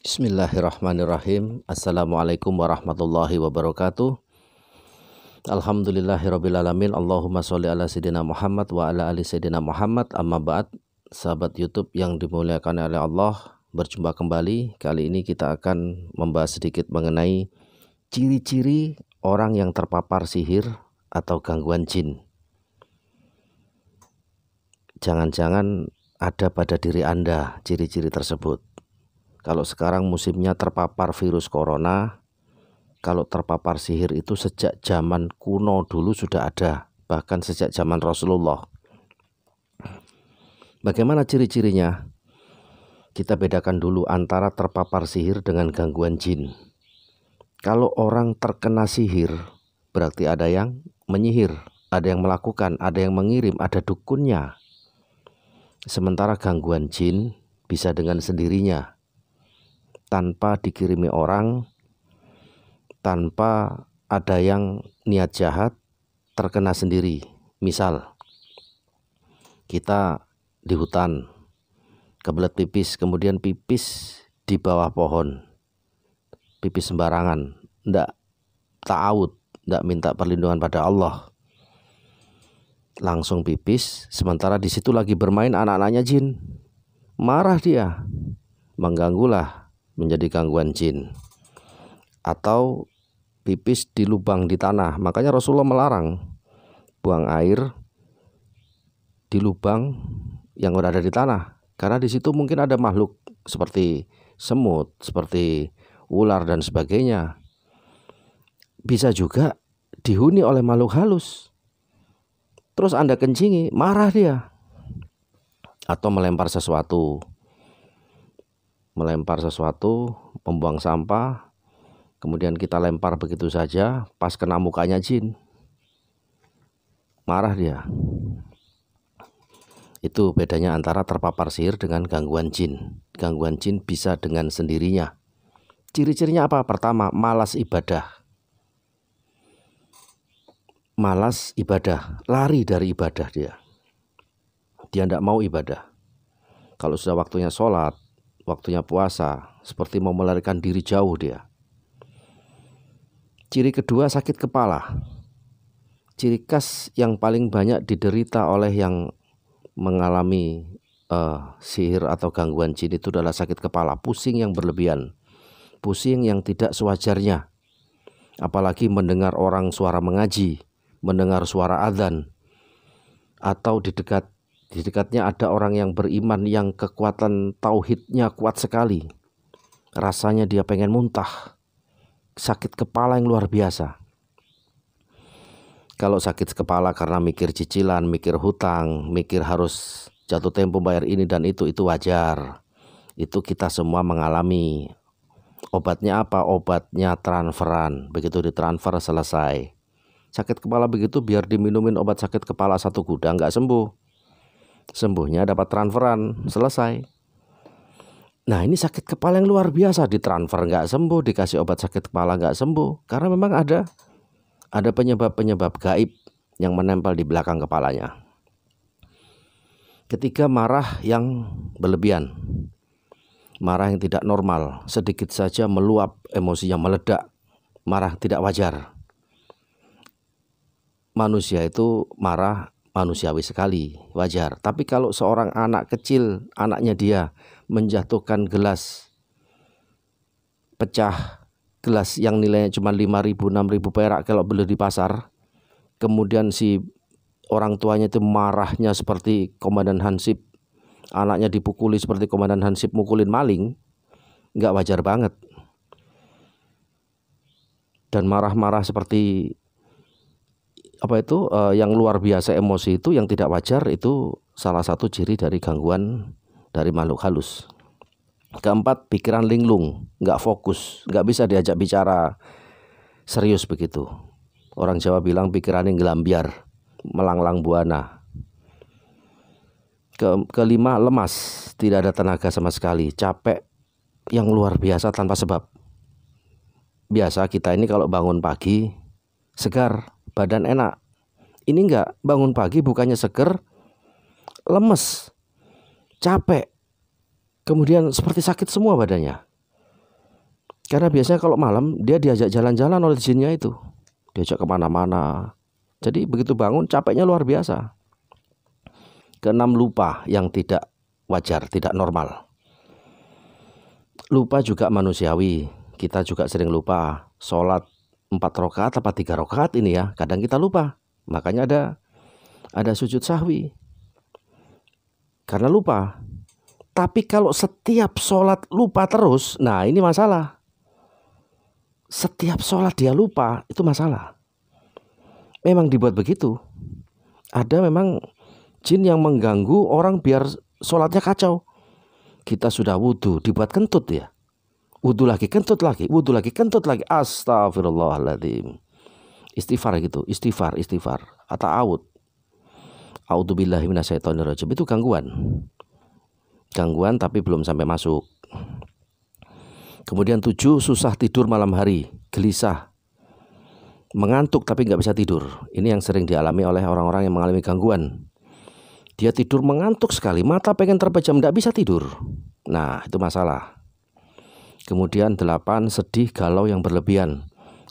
Bismillahirrahmanirrahim. Assalamualaikum warahmatullahi wabarakatuh. Alhamdulillahirrabbilalamin. Allahumma sholli ala Sayyidina Muhammad wa ala ali Sayyidina Muhammad. Amma ba'd. Sahabat Youtube yang dimuliakan oleh Allah. Berjumpa kembali. Kali ini kita akan membahas sedikit mengenai ciri-ciri orang yang terpapar sihir atau gangguan jin. Jangan-jangan ada pada diri Anda ciri-ciri tersebut kalau sekarang musimnya terpapar virus corona, kalau terpapar sihir itu sejak zaman kuno dulu sudah ada, bahkan sejak zaman Rasulullah. Bagaimana ciri-cirinya? Kita bedakan dulu antara terpapar sihir dengan gangguan jin. Kalau orang terkena sihir, berarti ada yang menyihir, ada yang melakukan, ada yang mengirim, ada dukunnya. Sementara gangguan jin bisa dengan sendirinya, tanpa dikirimi orang, tanpa ada yang niat jahat terkena sendiri. Misal, kita di hutan, kebelet pipis, kemudian pipis di bawah pohon, pipis sembarangan, ndak ta'awud, ndak minta perlindungan pada Allah. Langsung pipis, sementara di situ lagi bermain anak-anaknya jin. Marah dia, mengganggulah menjadi gangguan jin atau pipis di lubang di tanah. Makanya Rasulullah melarang buang air di lubang yang ada di tanah karena di situ mungkin ada makhluk seperti semut, seperti ular dan sebagainya. Bisa juga dihuni oleh makhluk halus. Terus Anda kencingi, marah dia. Atau melempar sesuatu melempar sesuatu, membuang sampah, kemudian kita lempar begitu saja, pas kena mukanya jin. Marah dia. Itu bedanya antara terpapar sihir dengan gangguan jin. Gangguan jin bisa dengan sendirinya. Ciri-cirinya apa? Pertama, malas ibadah malas ibadah, lari dari ibadah dia. Dia tidak mau ibadah. Kalau sudah waktunya sholat, waktunya puasa, seperti mau melarikan diri jauh dia. Ciri kedua sakit kepala. Ciri khas yang paling banyak diderita oleh yang mengalami uh, sihir atau gangguan jin itu adalah sakit kepala, pusing yang berlebihan, pusing yang tidak sewajarnya. Apalagi mendengar orang suara mengaji, mendengar suara adzan atau di dekat di dekatnya ada orang yang beriman yang kekuatan tauhidnya kuat sekali. Rasanya dia pengen muntah. Sakit kepala yang luar biasa. Kalau sakit kepala karena mikir cicilan, mikir hutang, mikir harus jatuh tempo bayar ini dan itu, itu wajar. Itu kita semua mengalami. Obatnya apa? Obatnya transferan. Begitu ditransfer selesai. Sakit kepala begitu biar diminumin obat sakit kepala satu gudang nggak sembuh sembuhnya dapat transferan selesai nah ini sakit kepala yang luar biasa di transfer nggak sembuh dikasih obat sakit kepala nggak sembuh karena memang ada ada penyebab-penyebab gaib yang menempel di belakang kepalanya ketiga marah yang berlebihan marah yang tidak normal sedikit saja meluap emosi yang meledak marah tidak wajar manusia itu marah manusiawi sekali, wajar. Tapi kalau seorang anak kecil, anaknya dia menjatuhkan gelas pecah gelas yang nilainya cuma 5000 6000 perak kalau beli di pasar. Kemudian si orang tuanya itu marahnya seperti komandan Hansip. Anaknya dipukuli seperti komandan Hansip mukulin maling. nggak wajar banget. Dan marah-marah seperti apa itu uh, yang luar biasa emosi itu yang tidak wajar itu salah satu ciri dari gangguan dari makhluk halus. Keempat, pikiran linglung, nggak fokus, nggak bisa diajak bicara serius begitu. Orang Jawa bilang pikiran yang ngelambiar, melanglang buana. Ke, kelima, lemas, tidak ada tenaga sama sekali, capek yang luar biasa tanpa sebab. Biasa kita ini kalau bangun pagi segar, badan enak. Ini enggak bangun pagi bukannya seger, lemes, capek, kemudian seperti sakit semua badannya. Karena biasanya kalau malam dia diajak jalan-jalan oleh jinnya itu, diajak kemana-mana. Jadi begitu bangun capeknya luar biasa. Keenam lupa yang tidak wajar, tidak normal. Lupa juga manusiawi, kita juga sering lupa. Sholat empat rokaat apa tiga rokaat ini ya kadang kita lupa makanya ada ada sujud sahwi karena lupa tapi kalau setiap sholat lupa terus nah ini masalah setiap sholat dia lupa itu masalah memang dibuat begitu ada memang jin yang mengganggu orang biar sholatnya kacau kita sudah wudhu dibuat kentut ya Wudhu lagi, kentut lagi, wudhu lagi, kentut lagi. Astaghfirullahaladzim. Istighfar gitu, istighfar, istighfar. Atau A'udzubillahiminasyaitonirrojim. Itu gangguan. Gangguan tapi belum sampai masuk. Kemudian tujuh, susah tidur malam hari, gelisah. Mengantuk tapi nggak bisa tidur. Ini yang sering dialami oleh orang-orang yang mengalami gangguan. Dia tidur mengantuk sekali, mata pengen terpejam, nggak bisa tidur. Nah, itu masalah. Kemudian delapan sedih galau yang berlebihan.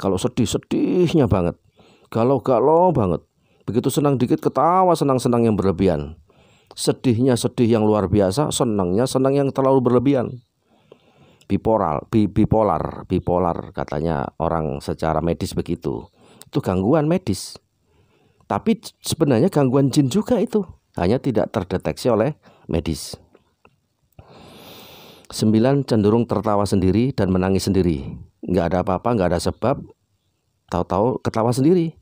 Kalau sedih sedihnya banget, galau-galau banget. Begitu senang dikit ketawa senang-senang yang berlebihan. Sedihnya sedih yang luar biasa, senangnya senang yang terlalu berlebihan. Bipolar, bipolar, bipolar katanya orang secara medis begitu. Itu gangguan medis. Tapi sebenarnya gangguan jin juga itu, hanya tidak terdeteksi oleh medis. Sembilan cenderung tertawa sendiri dan menangis sendiri. Nggak ada apa-apa, nggak ada sebab. Tahu-tahu ketawa sendiri.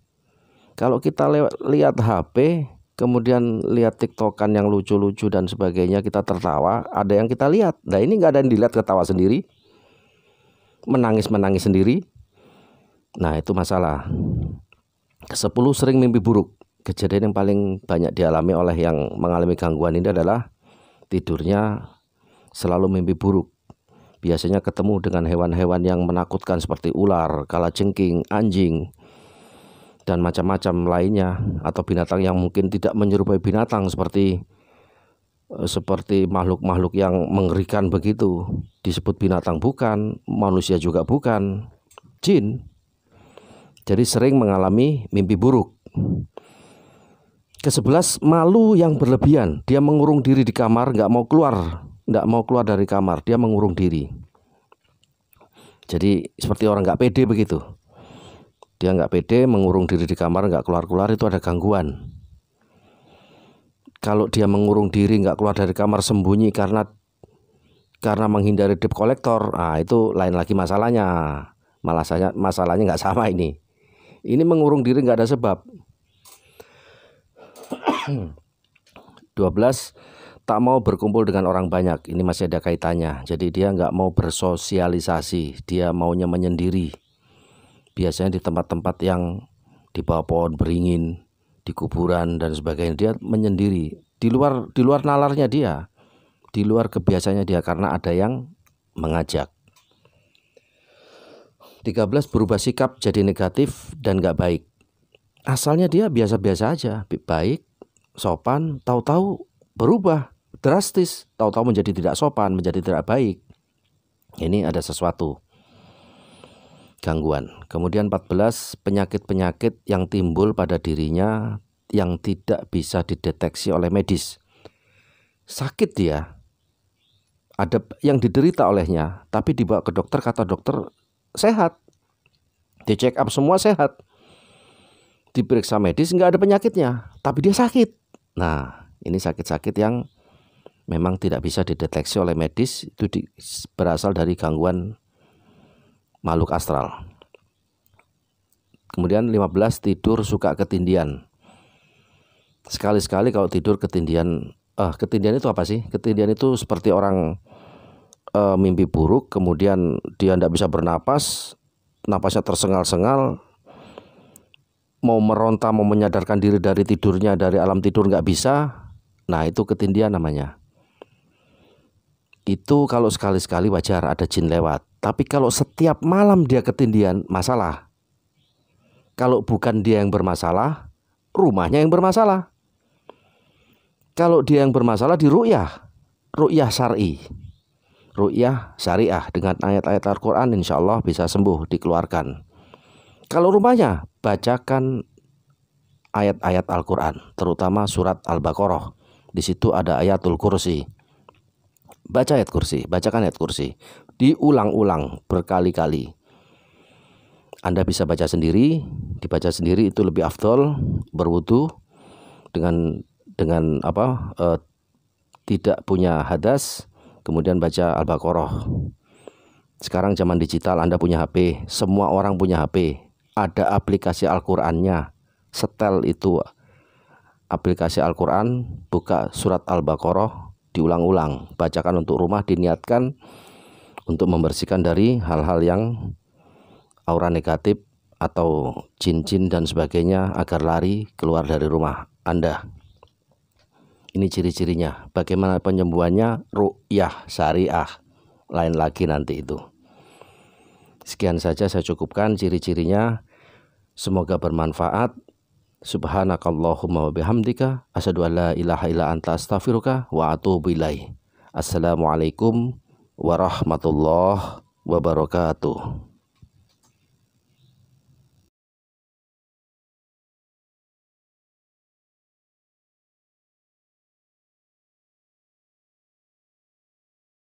Kalau kita lihat HP, kemudian lihat tiktokan yang lucu-lucu dan sebagainya, kita tertawa. Ada yang kita lihat. Nah ini nggak ada yang dilihat ketawa sendiri. Menangis-menangis sendiri. Nah itu masalah. Kesepuluh sering mimpi buruk. Kejadian yang paling banyak dialami oleh yang mengalami gangguan ini adalah tidurnya selalu mimpi buruk. Biasanya ketemu dengan hewan-hewan yang menakutkan seperti ular, kalajengking, anjing, dan macam-macam lainnya atau binatang yang mungkin tidak menyerupai binatang seperti eh, seperti makhluk-makhluk yang mengerikan begitu disebut binatang bukan manusia juga bukan jin jadi sering mengalami mimpi buruk Kesebelas malu yang berlebihan dia mengurung diri di kamar nggak mau keluar nggak mau keluar dari kamar, dia mengurung diri. Jadi seperti orang nggak pede begitu. Dia nggak pede, mengurung diri di kamar, nggak keluar-keluar itu ada gangguan. Kalau dia mengurung diri, nggak keluar dari kamar sembunyi karena karena menghindari debt collector, ah itu lain lagi masalahnya. Malasanya masalahnya nggak sama ini. Ini mengurung diri nggak ada sebab. 12 tak mau berkumpul dengan orang banyak. Ini masih ada kaitannya. Jadi dia nggak mau bersosialisasi, dia maunya menyendiri. Biasanya di tempat-tempat yang di bawah pohon beringin, di kuburan dan sebagainya dia menyendiri. Di luar di luar nalarnya dia, di luar kebiasaannya dia karena ada yang mengajak. 13 berubah sikap jadi negatif dan nggak baik. Asalnya dia biasa-biasa aja, baik, sopan, tahu-tahu berubah drastis, tahu-tahu menjadi tidak sopan, menjadi tidak baik. Ini ada sesuatu gangguan. Kemudian 14 penyakit-penyakit yang timbul pada dirinya yang tidak bisa dideteksi oleh medis. Sakit dia. Ada yang diderita olehnya, tapi dibawa ke dokter kata dokter sehat. Di check up semua sehat. Diperiksa medis nggak ada penyakitnya, tapi dia sakit. Nah, ini sakit-sakit yang memang tidak bisa dideteksi oleh medis itu di, berasal dari gangguan makhluk astral. Kemudian 15 tidur suka ketindian. Sekali-sekali kalau tidur ketindian eh ketindian itu apa sih? Ketindian itu seperti orang eh, mimpi buruk kemudian dia tidak bisa bernapas, napasnya tersengal-sengal, mau meronta mau menyadarkan diri dari tidurnya dari alam tidur nggak bisa nah itu ketindian namanya itu kalau sekali-sekali wajar ada jin lewat. Tapi kalau setiap malam dia ketindian, masalah. Kalau bukan dia yang bermasalah, rumahnya yang bermasalah. Kalau dia yang bermasalah di ru'yah, ru'yah syari. Ru'yah syariah dengan ayat-ayat Al-Quran insya Allah bisa sembuh, dikeluarkan. Kalau rumahnya, bacakan ayat-ayat Al-Quran, terutama surat Al-Baqarah. Di situ ada ayatul kursi baca ayat kursi, bacakan ayat kursi, diulang-ulang berkali-kali. Anda bisa baca sendiri, dibaca sendiri itu lebih afdol berwudu dengan dengan apa e, tidak punya hadas kemudian baca Al-Baqarah. Sekarang zaman digital Anda punya HP, semua orang punya HP, ada aplikasi Al-Qur'annya. Setel itu aplikasi Al-Qur'an, buka surat Al-Baqarah, diulang-ulang. Bacakan untuk rumah diniatkan untuk membersihkan dari hal-hal yang aura negatif atau cincin dan sebagainya agar lari keluar dari rumah Anda. Ini ciri-cirinya. Bagaimana penyembuhannya? Ru'yah, syariah. Lain lagi nanti itu. Sekian saja saya cukupkan ciri-cirinya. Semoga bermanfaat. Subhanakallahumma wa bihamdika asyhadu an la ilaha illa anta astaghfiruka wa atubu ilaih. Assalamualaikum warahmatullahi wabarakatuh.